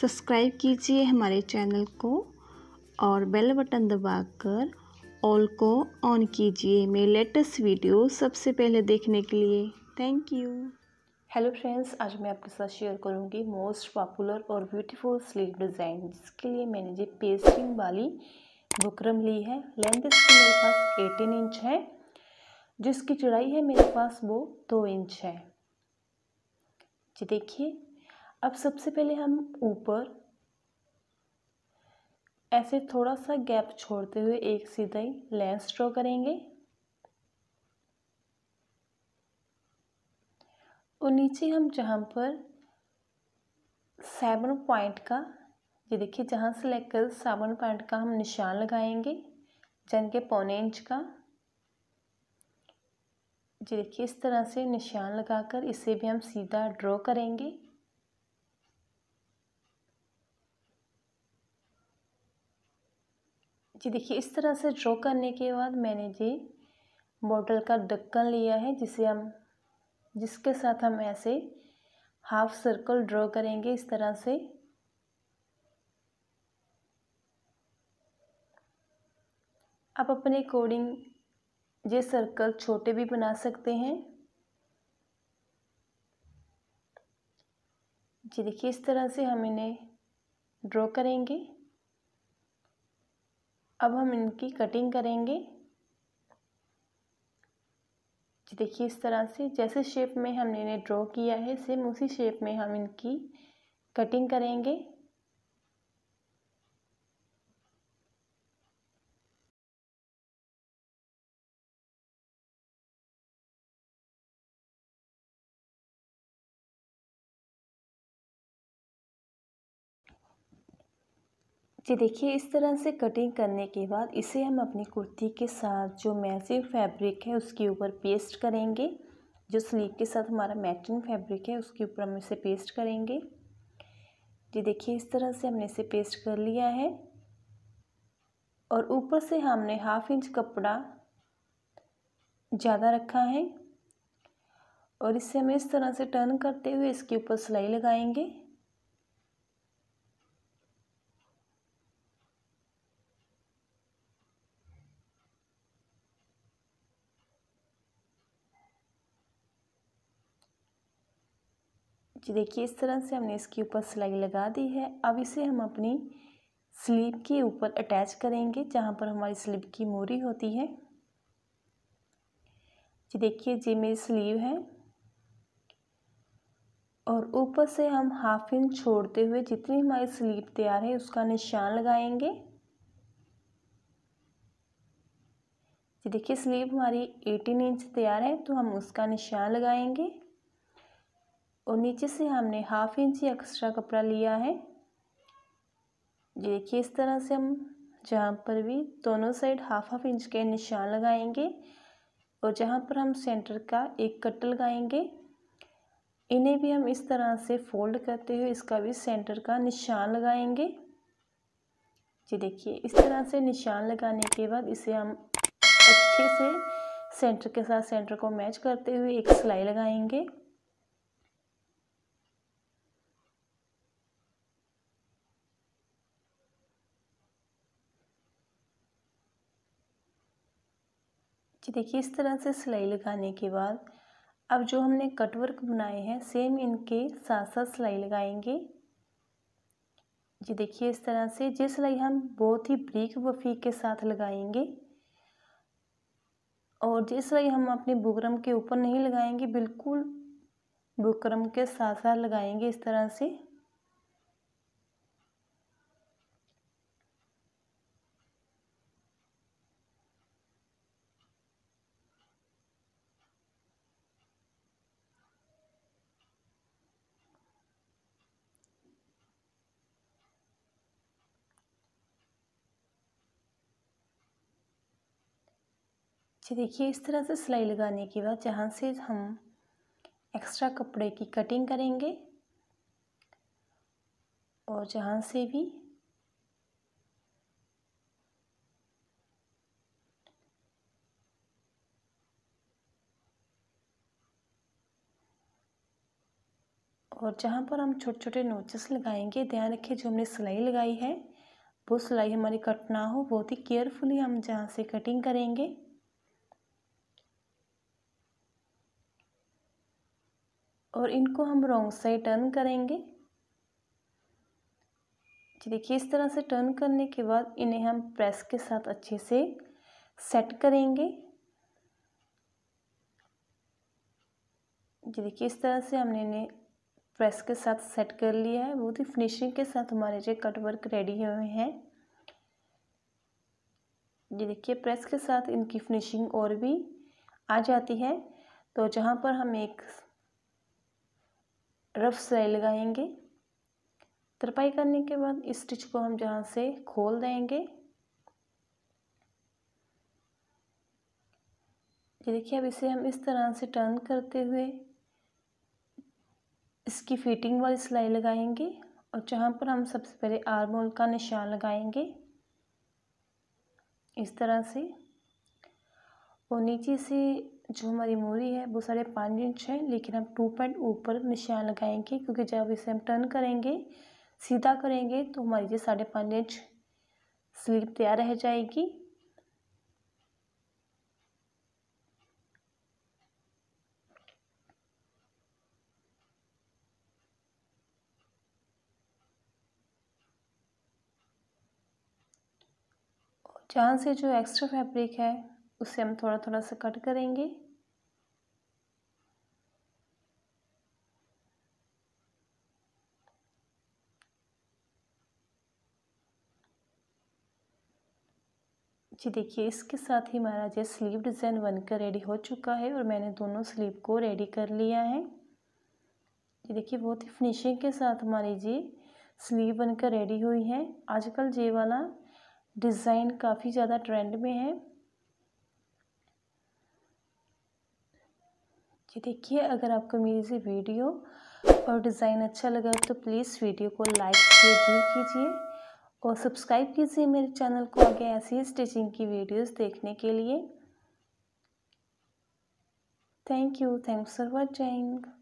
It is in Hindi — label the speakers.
Speaker 1: सब्सक्राइब कीजिए हमारे चैनल को और बेल बटन दबाकर ऑल को ऑन कीजिए मेरे लेटेस्ट वीडियो सबसे पहले देखने के लिए थैंक यू हेलो फ्रेंड्स आज मैं आपके साथ शेयर करूंगी मोस्ट पॉपुलर और ब्यूटीफुल स्लीव डिज़ाइन जिसके लिए मैंने ये पेस्टिंग वाली बुकरम ली है लेंथ इसकी मेरे पास एटीन इंच है जिसकी चौड़ाई है मेरे पास वो दो इंच है जी देखिए अब सबसे पहले हम ऊपर ऐसे थोड़ा सा गैप छोड़ते हुए एक सीधा ही लेंस ड्रॉ करेंगे और नीचे हम जहाँ पर सेवन पॉइंट का ये देखिए जहाँ से लेकर सेवन पॉइंट का हम निशान लगाएंगे जन के पौने इंच का जी देखिए इस तरह से निशान लगाकर इसे भी हम सीधा ड्रॉ करेंगे जी देखिए इस तरह से ड्रॉ करने के बाद मैंने जी बॉटल का ढक्कन लिया है जिसे हम जिसके साथ हम ऐसे हाफ सर्कल ड्रॉ करेंगे इस तरह से आप अपने अकॉर्डिंग ये सर्कल छोटे भी बना सकते हैं जी देखिए इस तरह से हम इन्हें ड्रॉ करेंगे अब हम इनकी कटिंग करेंगे देखिए इस तरह से जैसे शेप में हमने इन्हें ड्रॉ किया है सेम उसी शेप में हम इनकी कटिंग करेंगे जी देखिए इस तरह से कटिंग करने के बाद इसे हम अपनी कुर्ती के साथ जो मैचिंग फैब्रिक है उसके ऊपर पेस्ट करेंगे जो स्लीव के साथ हमारा मैचिंग फैब्रिक है उसके ऊपर हम इसे पेस्ट करेंगे जी देखिए इस तरह से हमने इसे पेस्ट कर लिया है और ऊपर से हमने हाफ इंच कपड़ा ज़्यादा रखा है और इसे हमें इस तरह से टर्न करते हुए इसके ऊपर सिलाई लगाएंगे जी देखिए इस तरह से हमने इसके ऊपर सिलाई लगा दी है अब इसे हम अपनी स्लीप के ऊपर अटैच करेंगे जहाँ पर हमारी स्लीप की मोरी होती है जी देखिए जी मेरी स्लीव है और ऊपर से हम हाफ इंच छोड़ते हुए जितनी हमारी स्लीव तैयार है उसका निशान लगाएंगे जी देखिए स्लीव हमारी एटीन इंच तैयार है तो हम उसका निशान लगाएंगे और नीचे से हमने हाफ इंच एक्स्ट्रा कपड़ा लिया है देखिए इस तरह से हम जहाँ पर भी दोनों साइड हाफ हाफ इंच के निशान लगाएंगे और जहाँ पर हम सेंटर का एक कट लगाएंगे इन्हें भी हम इस तरह से फोल्ड करते हुए इसका भी सेंटर का निशान लगाएंगे जी देखिए इस तरह से निशान लगाने के बाद इसे हम अच्छे से सेंटर के साथ सेंटर को मैच करते हुए एक सिलाई लगाएंगे जी देखिए इस तरह से सिलाई लगाने के बाद अब जो हमने कटवर्क बनाए हैं सेम इनके साथ साथ सिलाई लगाएंगे जी देखिए इस तरह से जिस सिलाई हम बहुत ही ब्रीक वफीक के साथ लगाएंगे और जिस सिलाई हम अपने बुकरम के ऊपर नहीं लगाएंगे बिल्कुल बुकरम के साथ साथ लगाएंगे इस तरह से जी देखिए इस तरह से सिलाई लगाने के बाद जहाँ से हम एक्स्ट्रा कपड़े की कटिंग करेंगे और जहाँ से भी और जहाँ पर हम छोटे छोटे नोचेस लगाएंगे ध्यान रखिए जो हमने सिलाई लगाई है वो सिलाई हमारी कट ना हो बहुत ही केयरफुली हम जहाँ से कटिंग करेंगे और इनको हम रोंग साइड टर्न करेंगे देखिए इस तरह से टर्न करने के बाद इन्हें हम प्रेस के साथ अच्छे से सेट करेंगे जी देखिए इस तरह से हमने इन्हें प्रेस के साथ सेट कर लिया है बहुत ही फिनिशिंग के साथ हमारे जो कट वर्क रेडी हुए हैं जी देखिए प्रेस के साथ इनकी फिनिशिंग और भी आ जाती है तो जहाँ पर हम एक रफ सिलाई लगाएंगे तरपाई करने के बाद इस स्टिच को हम जहाँ से खोल देंगे ये देखिए अब इसे हम इस तरह से टर्न करते हुए इसकी फिटिंग वाली सिलाई लगाएंगे और जहाँ पर हम सबसे पहले आर्म होल का निशान लगाएंगे इस तरह से और नीचे से जो हमारी मूरी है वो साढ़े पाँच इंच है लेकिन हम टू पॉइंट ऊपर निशान लगाएंगे क्योंकि जब इसे हम टर्न करेंगे सीधा करेंगे तो हमारी ये साढ़े पाँच इंच स्लीप तैयार रह जाएगी जहाँ से जो एक्स्ट्रा फैब्रिक है उसे हम थोड़ा थोड़ा सा कट करेंगे जी देखिए इसके साथ ही हमारा जो स्लीव डिज़ाइन बनकर रेडी हो चुका है और मैंने दोनों स्लीव को रेडी कर लिया है जी देखिए बहुत ही फिनिशिंग के साथ हमारी जी स्लीव बनकर रेडी हुई है आजकल ये वाला डिज़ाइन काफ़ी ज़्यादा ट्रेंड में है ये देखिए अगर आपको मेरी से वीडियो और डिज़ाइन अच्छा लगा तो प्लीज़ वीडियो को लाइक जरूर कीजिए और सब्सक्राइब कीजिए मेरे चैनल को आगे ऐसी ही स्टिचिंग की वीडियोस देखने के लिए thank you thanks for watching